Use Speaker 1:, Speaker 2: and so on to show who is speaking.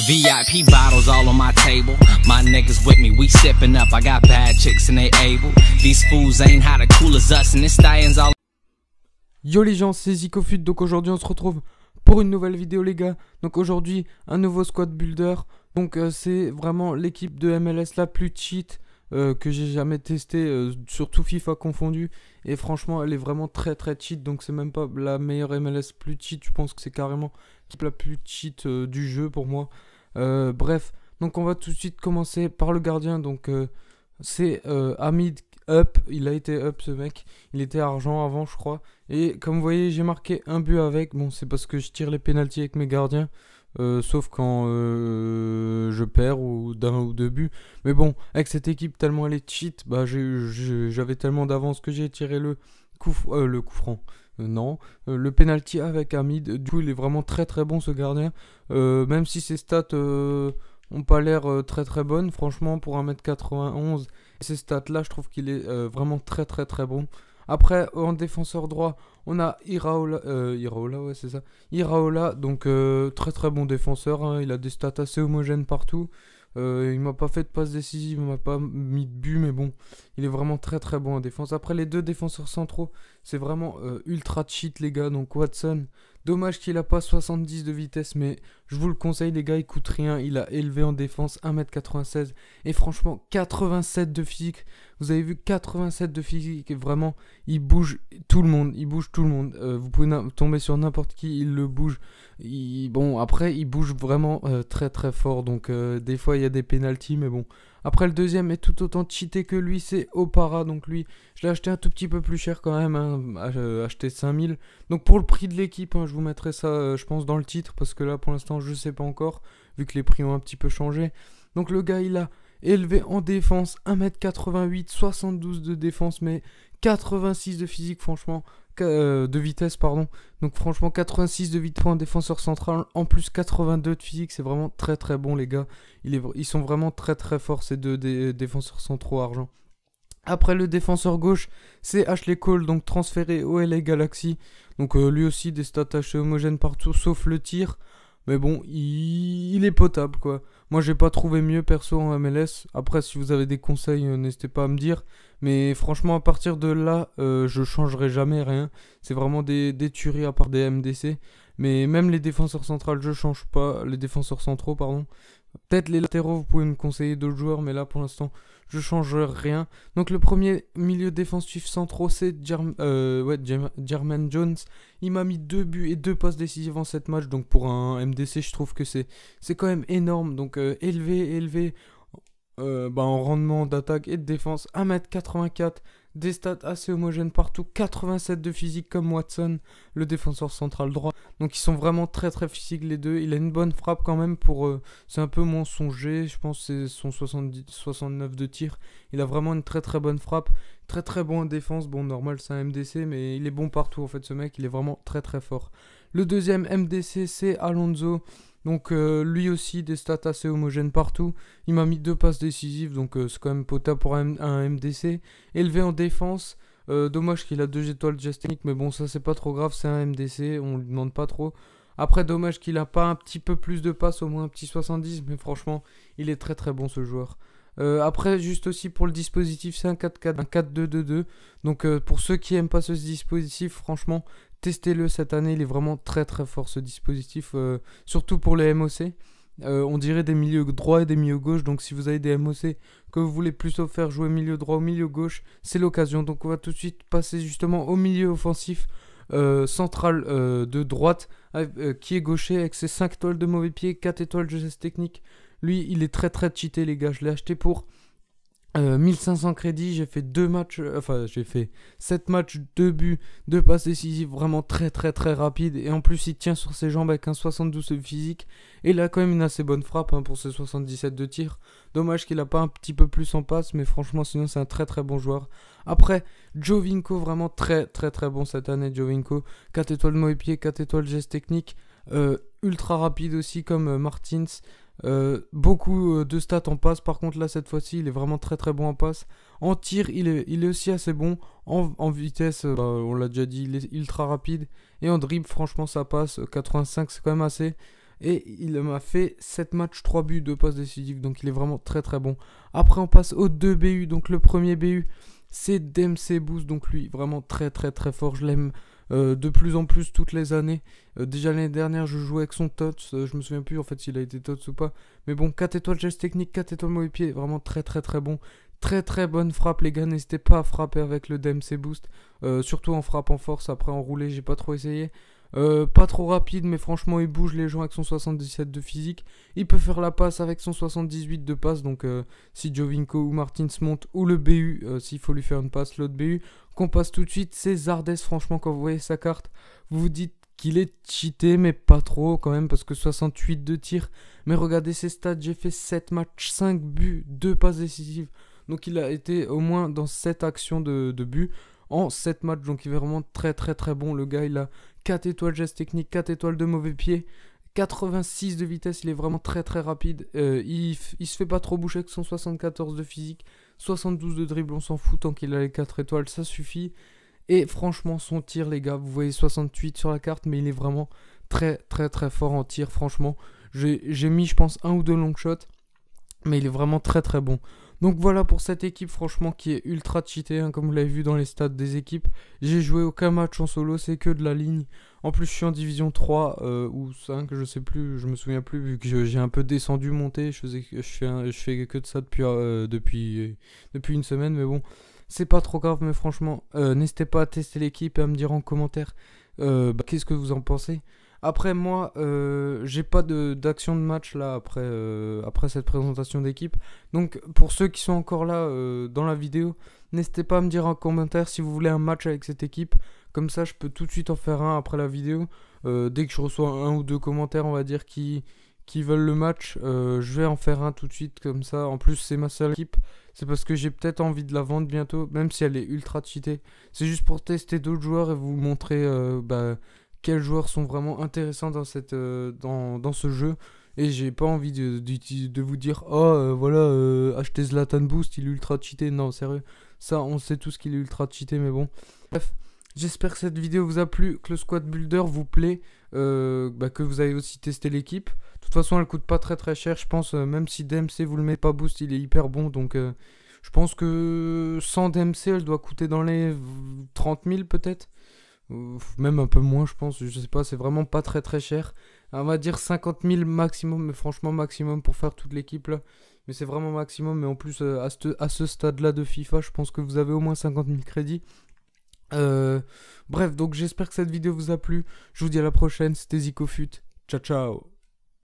Speaker 1: VIP bottles all on my table. Yo les gens, c'est Zicofut. Donc aujourd'hui, on se retrouve pour une nouvelle vidéo, les gars. Donc aujourd'hui, un nouveau squad builder. Donc euh, c'est vraiment l'équipe de MLS la plus cheat euh, que j'ai jamais testé, euh, surtout FIFA confondu. Et franchement, elle est vraiment très très cheat, donc c'est même pas la meilleure MLS plus cheat. Je pense que c'est carrément la plus cheat euh, du jeu pour moi. bref, donc on va tout de suite commencer par le gardien. Donc c'est Hamid Up, il a été up ce mec, il était argent avant je crois. Et comme vous voyez, j'ai marqué un but avec. Bon, c'est parce que je tire les pénalties avec mes gardiens. Euh, sauf quand euh, je perds ou d'un ou deux buts. Mais bon, avec cette équipe tellement elle est cheat, bah, j'avais tellement d'avance que j'ai tiré le coup, euh, le coup franc. non, le penalty avec Hamid, du coup il est vraiment très très bon ce gardien, même si ses stats n'ont pas l'air très très bonnes, franchement pour 1m91, ces stats là je trouve qu'il est vraiment très très très bon. Après, en défenseur droit, on a Iraola. Euh, Iraola, ouais, c'est ça. Iraola, donc euh, très très bon défenseur. Hein. il a des stats assez homogènes partout. Euh, il m'a pas fait de passe décisive, il m'a pas mis de but, mais bon, il est vraiment très très bon en défense. Après, les deux défenseurs centraux, c'est vraiment euh, ultra cheat, les gars. Donc, Watson, Dommage qu'il a pas 70 de vitesse, mais je vous le conseille les gars, il coûte rien. Il a élevé en défense 1m96 et franchement 87 de physique. Vous avez vu 87 de physique et vraiment il bouge tout le monde, il bouge tout le monde. Euh, vous pouvez tomber sur n'importe qui, il le bouge. bon après il bouge vraiment euh, très très fort, donc euh, des fois il y a des pénalties, mais bon après, le deuxième est tout autant cheaté que lui, c'est Opara. Donc lui, je l'ai acheté un tout petit peu plus cher quand même, hein, ah, acheté 5000. Donc pour le prix de l'équipe, hein, je vous mettrai ça, euh, je pense, dans le titre, parce que là, pour l'instant, je ne sais pas encore, vu que les prix ont un petit peu changé. Donc le gars, il a élevé en défense, 1m88, 72 de défense, mais 86 de physique, franchement, euh, de vitesse, pardon. Donc franchement, 86 de vitesse points défenseur central, en plus 82 de physique, c'est vraiment très très bon les gars. ils sont vraiment très très forts ces deux défenseurs centraux argent. Après le défenseur gauche, c'est Ashley Cole, donc transféré au LA Galaxy. Donc euh, lui aussi des stats assez homogènes partout, sauf le tir. Mais bon, il, est potable, quoi. Moi, j'ai pas trouvé mieux perso en MLS. Après, si vous avez des conseils, euh, n'hésitez pas à me dire. Mais franchement, à partir de là, euh, je changerai jamais rien. C'est vraiment des, des, tueries à part des MDC. Mais même les défenseurs centrales, je change pas. Les défenseurs centraux, pardon. Peut-être les latéraux, vous pouvez me conseiller d'autres joueurs, mais là pour l'instant, je change rien. Donc le premier milieu défensif centraux, c'est euh, German Jones. Il m'a mis deux buts et deux passes décisives en 7 matchs. Donc pour un MDC, je trouve que c'est quand même énorme. Donc euh, élevé, élevé euh, bah, en rendement d'attaque et de défense. 1m84, des stats assez homogènes partout, 87 de physique comme Watson, le défenseur central droit. Donc ils sont vraiment très très physiques les deux. Il a une bonne frappe quand même pour... Euh, c'est un peu mensonger, je pense c'est son 70, 69 de tir. Il a vraiment une très très bonne frappe, très très bon en défense. Bon normal c'est un MDC mais il est bon partout en fait ce mec, il est vraiment très très fort. Le deuxième MDC c'est Alonso. Donc euh, lui aussi, des stats assez homogènes partout. Il m'a mis deux passes décisives, donc euh, c'est quand même potable pour un, MDC. Élevé en défense, euh, dommage qu'il a deux étoiles de mais bon ça c'est pas trop grave, c'est un MDC, on lui demande pas trop. Après dommage qu'il a pas un petit peu plus de passes, au moins un petit 70, mais franchement il est très très bon ce joueur. après, juste aussi pour le dispositif, c'est un 4-4, un 4-2-2-2. Donc pour ceux qui aiment pas ce dispositif, franchement, testez-le cette année, il est vraiment très très fort ce dispositif, euh, surtout pour les MOC. Euh, on dirait des milieux droits et des milieux gauche, donc si vous avez des MOC que vous voulez plus faire jouer milieu droit ou milieu gauche, c'est l'occasion. Donc on va tout de suite passer justement au milieu offensif euh, central de droite, qui est gaucher avec ses 5 étoiles de mauvais pied, 4 étoiles de geste technique. Lui, il est très très cheaté les gars, je l'ai acheté pour 1500 euh, crédits, j'ai fait deux matchs, euh, enfin j'ai fait 7 matchs, 2 buts, 2 passes décisives, vraiment très très très rapide. Et en plus il tient sur ses jambes avec un 72 physique. Et il a quand même une assez bonne frappe hein, pour ses 77 de tir. Dommage qu'il n'a pas un petit peu plus en passe, mais franchement sinon c'est un très très bon joueur. Après, Jovinko, vraiment très très très bon cette année, Jovinko. 4 étoiles pied, 4 étoiles gestes technique, euh, ultra rapide aussi comme Martins. Euh, beaucoup euh, de stats en passe. Par contre, là, cette fois-ci, il est vraiment très très bon en passe. En tir, il est, il est aussi assez bon. En, vitesse, euh, bah, on l'a déjà dit, il est ultra rapide. Et en dribble, franchement, ça passe. 85, c'est quand même assez. Et il m'a fait 7 matchs, 3 buts, 2 passes décisives. Donc il est vraiment très très bon. Après, on passe aux 2 BU. Donc le premier BU, c'est DMC Boost. Donc lui, vraiment très très très fort. Je l'aime euh, de plus en plus toutes les années. Euh, déjà l'année dernière, je jouais avec son TOTS. Euh, je me souviens plus en fait s'il a été TOTS ou pas. Mais bon, 4 étoiles geste technique, 4 étoiles mauvais pied. Vraiment très très très bon. Très très bonne frappe, les gars. N'hésitez pas à frapper avec le DMC Boost. surtout en frappe en force. Après en roulé, j'ai pas trop essayé. pas trop rapide, mais franchement, il bouge les gens avec son 77 de physique. Il peut faire la passe avec son 78 de passe. Donc, si Jovinko ou Martins monte, ou le BU, s'il faut lui faire une passe, l'autre BU, qu'on passe tout de suite, c'est Zardes. Franchement, quand vous voyez sa carte, vous vous dites qu'il est cheaté, mais pas trop quand même, parce que 68 de tir. Mais regardez ses stats, j'ai fait 7 matchs, 5 buts, 2 passes décisives. Donc il a été au moins dans 7 actions de, de but en 7 matchs. Donc il est vraiment très très très bon. Le gars, il a 4 étoiles gestes techniques, 4 étoiles de mauvais pied. 86 de vitesse, il est vraiment très très rapide. Euh, il, se fait pas trop boucher avec 174 de physique. 72 de dribble, on s'en fout tant qu'il a les 4 étoiles, ça suffit. Et franchement, son tir, les gars, vous voyez 68 sur la carte, mais il est vraiment très très très fort en tir. Franchement, j'ai mis, je pense, un ou deux long shots, mais il est vraiment très très bon. Donc voilà pour cette équipe, franchement, qui est ultra cheatée, hein, comme vous l'avez vu dans les stats des équipes. J'ai joué aucun match en solo, c'est que de la ligne. En plus, je suis en division 3 euh, ou 5, je sais plus, je me souviens plus, vu que j'ai un peu descendu, monté. Je, faisais, fais, que de ça euh, depuis, depuis, une semaine, mais bon, c'est pas trop grave, mais franchement, euh, n'hésitez pas à tester l'équipe et à me dire en commentaire bah, qu'est-ce que vous en pensez. Après, moi, euh, j'ai pas d'action de, match là après, euh, après cette présentation d'équipe. Donc, pour ceux qui sont encore là euh, dans la vidéo, n'hésitez pas à me dire en commentaire si vous voulez un match avec cette équipe. Comme ça, je peux tout de suite en faire un après la vidéo. dès que je reçois un ou deux commentaires, on va dire, qui, qui veulent le match, je vais en faire un tout de suite. Comme ça, en plus, c'est ma seule équipe. C'est parce que j'ai peut-être envie de la vendre bientôt, même si elle est ultra cheatée. C'est juste pour tester d'autres joueurs et vous montrer. Bah, quels joueurs sont vraiment intéressants dans, cette, euh, dans, ce jeu. Et j'ai pas envie de, vous dire, oh voilà, euh, achetez Zlatan Boost, il est ultra cheaté. Non, sérieux, ça on sait tous qu'il est ultra cheaté, mais bon. Bref, j'espère que cette vidéo vous a plu, que le squad builder vous plaît, bah, que vous avez aussi testé l'équipe. De toute façon, elle coûte pas très très cher, je pense, même si DMC vous le met pas boost, il est hyper bon donc. je pense que sans DMC, elle doit coûter dans les 30 000 peut-être même un peu moins, je pense. Je sais pas, c'est vraiment pas très très cher. On va dire 50 000 maximum, mais franchement maximum pour faire toute l'équipe là. Mais c'est vraiment maximum. Mais en plus, euh, à ce, à ce stade-là de FIFA, je pense que vous avez au moins 50 000 crédits. Euh, bref, donc j'espère que cette vidéo vous a plu. Je vous dis à la prochaine. C'était ZicoFut. Ciao ciao